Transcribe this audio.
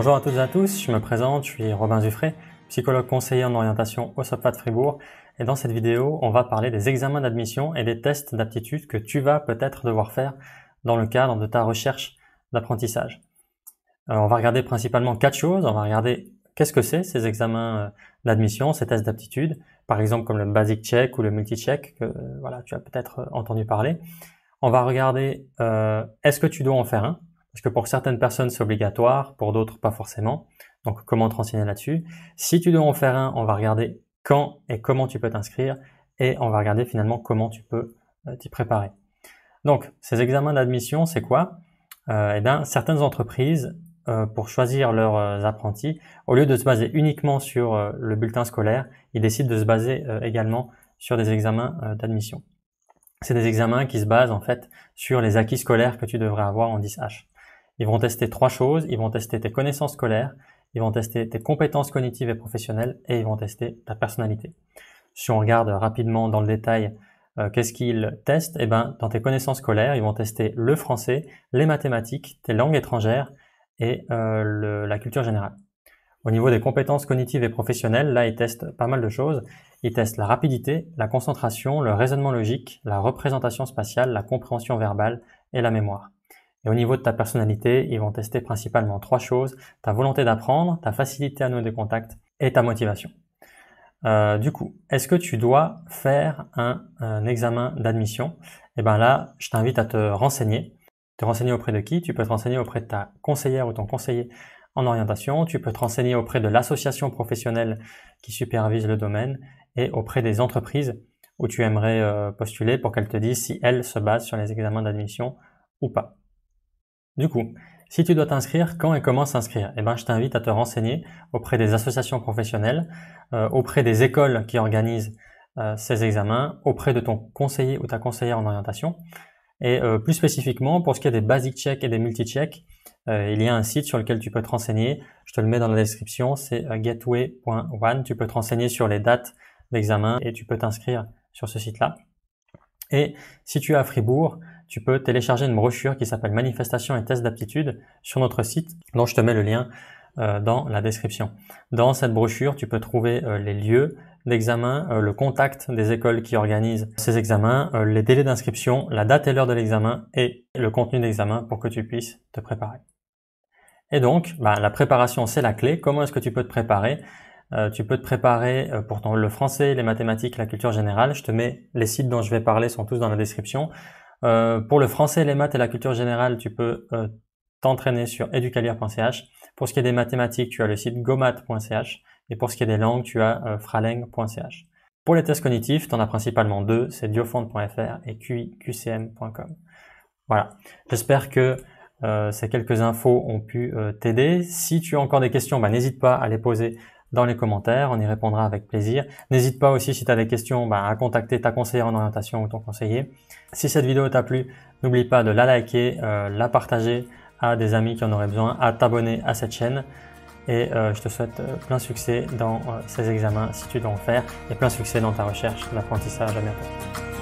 Bonjour à toutes et à tous, je me présente, je suis Robin Zuffré, psychologue conseiller en orientation au SOPFA de Fribourg, et dans cette vidéo, on va parler des examens d'admission et des tests d'aptitude que tu vas peut-être devoir faire dans le cadre de ta recherche d'apprentissage. on va regarder principalement quatre choses, on va regarder qu'est-ce que c'est ces examens euh, d'admission, ces tests d'aptitude, par exemple comme le basic check ou le multi check que euh, voilà, tu as peut-être euh, entendu parler. On va regarder est-ce que tu dois en faire un parce que pour certaines personnes, c'est obligatoire, pour d'autres, pas forcément. Donc, comment te renseigner là-dessus Si tu dois en faire un, on va regarder quand et comment tu peux t'inscrire et on va regarder finalement comment tu peux euh, t'y préparer. Donc, ces examens d'admission, c'est quoi euh, Eh bien, certaines entreprises, euh, pour choisir leurs apprentis, au lieu de se baser uniquement sur le bulletin scolaire, ils décident de se baser également sur des examens d'admission. C'est des examens qui se basent en fait sur les acquis scolaires que tu devrais avoir en 10H. Ils vont tester trois choses. Ils vont tester tes connaissances scolaires, ils vont tester tes compétences cognitives et professionnelles et ils vont tester ta personnalité. Si on regarde rapidement dans le détail euh, qu'est-ce qu'ils testent, eh ben, dans tes connaissances scolaires, ils vont tester le français, les mathématiques, tes langues étrangères et euh, la culture générale. Au niveau des compétences cognitives et professionnelles, là, ils testent pas mal de choses. Ils testent la rapidité, la concentration, le raisonnement logique, la représentation spatiale, la compréhension verbale et la mémoire. Et au niveau de ta personnalité, ils vont tester principalement trois choses, ta volonté d'apprendre, ta facilité à nouer des contacts et ta motivation. Euh, du coup, est-ce que tu dois faire un, un examen d'admission Eh bien là, je t'invite à te renseigner. Te renseigner auprès de qui Tu peux te renseigner auprès de ta conseillère ou ton conseiller en orientation, tu peux te renseigner auprès de l'association professionnelle qui supervise le domaine et auprès des entreprises où tu aimerais euh, postuler pour qu'elles te disent si elles se basent sur les examens d'admission ou pas. Du coup, si tu dois t'inscrire, quand et comment s'inscrire Eh ben, je t'invite à te renseigner auprès des associations professionnelles, euh, auprès des écoles qui organisent euh, ces examens, auprès de ton conseiller ou ta conseillère en orientation. Et euh, plus spécifiquement, pour ce qui est des basic checks et des multi-checks, il y a un site sur lequel tu peux te renseigner. Je te le mets dans la description, c'est gateway.one. Tu peux te renseigner sur les dates d'examen et tu peux t'inscrire sur ce site-là. Et si tu es à Fribourg, tu peux télécharger une brochure qui s'appelle Manifestation et tests d'aptitude sur notre site, dont je te mets le lien euh, dans la description. Dans cette brochure, tu peux trouver euh, les lieux d'examen, euh, le contact des écoles qui organisent ces examens, les délais d'inscription, la date et l'heure de l'examen et le contenu d'examen pour que tu puisses te préparer. Et donc, bah, la préparation, c'est la clé. Comment est-ce que tu peux te préparer tu peux te préparer pour ton, le français, les mathématiques, la culture générale. Je te mets les sites dont je vais parler sont tous dans la description. Euh, pour le français, les maths et la culture générale, tu peux euh, t'entraîner sur educalier.ch. Pour ce qui est des mathématiques, tu as le site gomat.ch. Et pour ce qui est des langues, tu as euh, fraleng.ch. Pour les tests cognitifs, tu en as principalement deux, c'est diofond.fr et qcm.com. Voilà, j'espère que ces quelques infos ont pu t'aider. Si tu as encore des questions, bah, n'hésite pas à les poser dans les commentaires, on y répondra avec plaisir. N'hésite pas aussi si tu as des questions bah, à contacter ta conseillère en orientation ou ton conseiller. Si cette vidéo t'a plu, n'oublie pas de la liker, euh, la partager à des amis qui en auraient besoin, à t'abonner à cette chaîne. Et euh, je te souhaite euh, plein succès dans ces examens si tu dois en faire et plein succès dans ta recherche d'apprentissage à bientôt.